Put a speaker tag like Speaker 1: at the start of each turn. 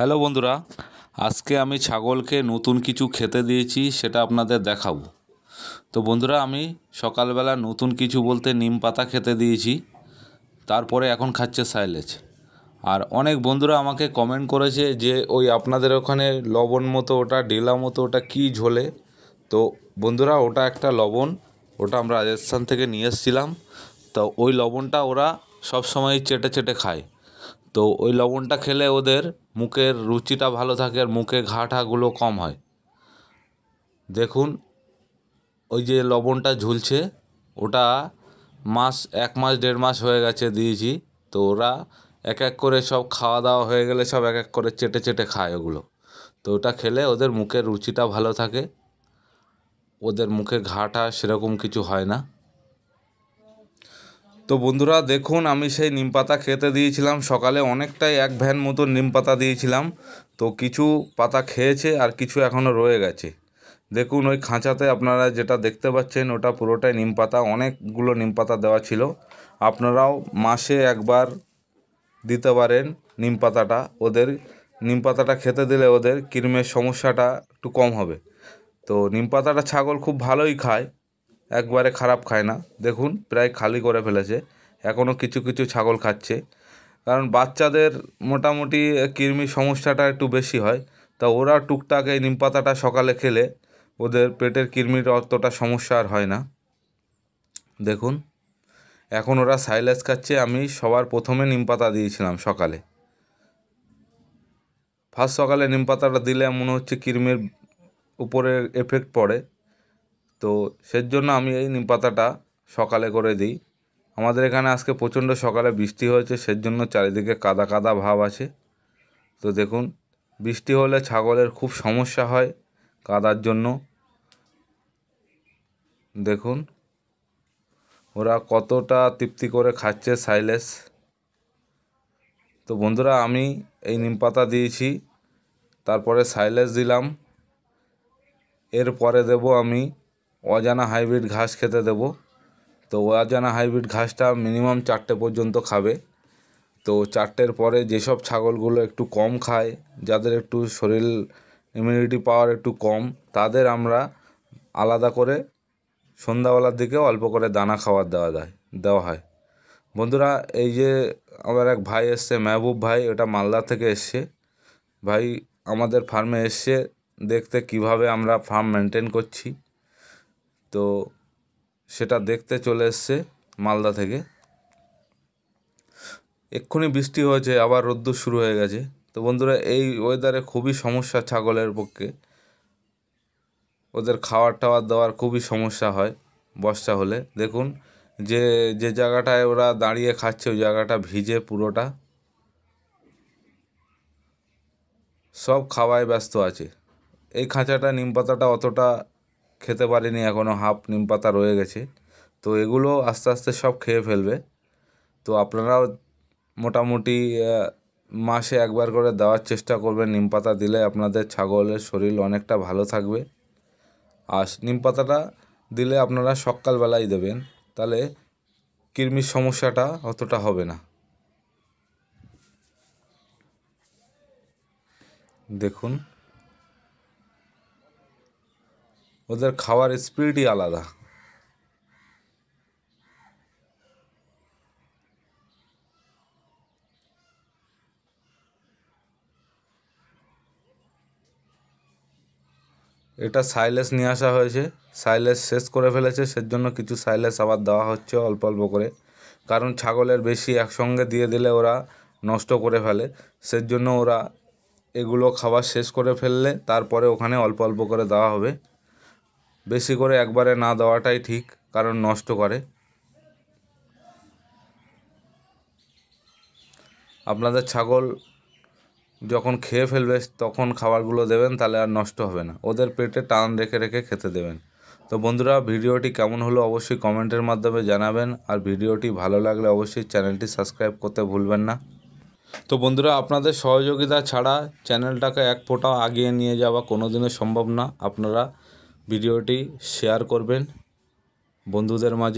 Speaker 1: hello বন্ধুরা আজকে আমি ছাগলকে নতুন কিছু খেতে দিয়েছি সেটা আপনাদের দেখাবো তো বন্ধুরা আমি সকালবেলা নতুন কিছু বলতে নিম পাতা খেতে দিয়েছি তারপরে এখন খাচ্ছে সাইলেজ আর অনেক বন্ধুরা আমাকে কমেন্ট করেছে যে ওই আপনাদের ওখানে লবণ মতো ওটা ডেলা মতো ওটা কি ঝোলে তো বন্ধুরা ওটা একটা লবণ ওটা আমরা রাজস্থান থেকে নিয়ে এসেছিলাম তো ওই লবণটা ওরা সব সময় চেটে চেটে খায় তো ওই লবণটা খেলে ওদের মুখের রুচিটা ভালো থাকে আর মুখে ঘা কম হয় দেখুন ওই যে লবণটা ঝুলছে ওটা মাস এক মাস দেড় মাস হয়ে গেছে দিয়েছি তো ওরা এক এক করে সব খাওয়া দাওয়া হয়ে গেলে সব এক এক করে চেটে চেটে খায় ওগুলো তো ওটা খেলে ওদের মুখের রুচিটা ভালো থাকে ওদের মুখে ঘাটা সেরকম কিছু হয় না তো বন্ধুরা দেখুন আমি সেই নিম পাতা খেতে দিয়েছিলাম সকালে অনেকটাই এক ভ্যান মতো নিম পাতা দিয়েছিলাম তো কিছু পাতা খেয়েছে আর কিছু এখনও রয়ে গেছে দেখুন ওই খাঁচাতে আপনারা যেটা দেখতে পাচ্ছেন ওটা পুরোটাই নিম পাতা অনেকগুলো নিম পাতা দেওয়া ছিল আপনারাও মাসে একবার দিতে পারেন নিম পাতাটা ওদের নিম পাতাটা খেতে দিলে ওদের কিরমের সমস্যাটা একটু কম হবে তো নিম পাতাটা ছাগল খুব ভালোই খায় একবারে খারাপ খায় না দেখুন প্রায় খালি করে ফেলেছে এখনও কিছু কিছু ছাগল খাচ্ছে কারণ বাচ্চাদের মোটামুটি কৃমির সমস্যাটা একটু বেশি হয় তা ওরা টুকটাক এই নিমপাতাটা সকালে খেলে ওদের পেটের কৃমির অতটা সমস্যা আর হয় না দেখুন এখন ওরা সাইলেস খাচ্ছে আমি সবার প্রথমে নিমপাতা দিয়েছিলাম সকালে ফার্স্ট সকালে নিমপাতাটা দিলে মনে হচ্ছে কৃমির উপরে এফেক্ট পড়ে তো সেজন্য আমি এই নিম পাতাটা সকালে করে দিই আমাদের এখানে আজকে প্রচণ্ড সকালে বৃষ্টি হয়েছে জন্য চারিদিকে কাদা কাদা ভাব আছে তো দেখুন বৃষ্টি হলে ছাগলের খুব সমস্যা হয় কাদার জন্য দেখুন ওরা কতটা তৃপ্তি করে খাচ্ছে সাইলেস তো বন্ধুরা আমি এই নিম পাতা দিয়েছি তারপরে সাইলেস দিলাম এরপরে দেব আমি অজানা হাইব্রিড ঘাস খেতে দেবো তো অজানা হাইব্রিড ঘাসটা মিনিমাম চারটে পর্যন্ত খাবে তো চারটের পরে যেসব ছাগলগুলো একটু কম খায় যাদের একটু শরীর ইমিউনিটি পাওয়ার একটু কম তাদের আমরা আলাদা করে সন্ধ্যাবেলার দিকে অল্প করে দানা খাওয়ার দেওয়া দেয় দেওয়া হয় বন্ধুরা এই যে আমার এক ভাই এসছে মেহবুব ভাই ওটা মালদা থেকে এসছে ভাই আমাদের ফার্মে এসছে দেখতে কিভাবে আমরা ফার্ম মেনটেন করছি তো সেটা দেখতে চলে এসছে মালদা থেকে এক্ষুনি বৃষ্টি হয়েছে আবার রোদ্দুর শুরু হয়ে গেছে তো বন্ধুরা এই ওয়েদারে খুবই সমস্যা ছাগলের পক্ষে ওদের খাওয়ার টাওয়ার দেওয়ার খুবই সমস্যা হয় বর্ষা হলে দেখুন যে যে জায়গাটায় ওরা দাঁড়িয়ে খাচ্ছে ওই জায়গাটা ভিজে পুরোটা সব খাওয়ায় ব্যস্ত আছে এই খাঁচাটা নিম পাতাটা অতটা খেতে পারিনি এখনও হাফ নিম পাতা রয়ে গেছে তো এগুলো আস্তে আস্তে সব খেয়ে ফেলবে তো আপনারাও মোটামুটি মাসে একবার করে দেওয়ার চেষ্টা করবেন নিম পাতা দিলে আপনাদের ছাগলের শরীর অনেকটা ভালো থাকবে আর নিম পাতাটা দিলে আপনারা সকালবেলাই দেবেন তাহলে কৃমির সমস্যাটা অতটা হবে না দেখুন ওদের খাওয়ার স্পিডই আলাদা এটা সাইলেস নিয়ে আসা হয়েছে সাইলেস শেষ করে ফেলেছে জন্য কিছু সাইলেস আবার দেওয়া হচ্ছে অল্প অল্প করে কারণ ছাগলের বেশি একসঙ্গে দিয়ে দিলে ওরা নষ্ট করে ফেলে সেজন্য ওরা এগুলো খাবার শেষ করে ফেললে তারপরে ওখানে অল্প অল্প করে দেওয়া হবে বেশি করে একবারে না দেওয়াটাই ঠিক কারণ নষ্ট করে আপনাদের ছাগল যখন খেয়ে ফেলবে তখন খাবারগুলো দেবেন তাহলে আর নষ্ট হবে না ওদের পেটে টান রেখে রেখে খেতে দেবেন তো বন্ধুরা ভিডিওটি কেমন হলো অবশ্যই কমেন্টের মাধ্যমে জানাবেন আর ভিডিওটি ভালো লাগলে অবশ্যই চ্যানেলটি সাবস্ক্রাইব করতে ভুলবেন না তো বন্ধুরা আপনাদের সহযোগিতা ছাড়া চ্যানেলটাকে এক ফোঁটা আগিয়ে নিয়ে যাওয়া কোনোদিনও সম্ভব না আপনারা ভিডিওটি শেয়ার করবেন বন্ধুদের মাঝে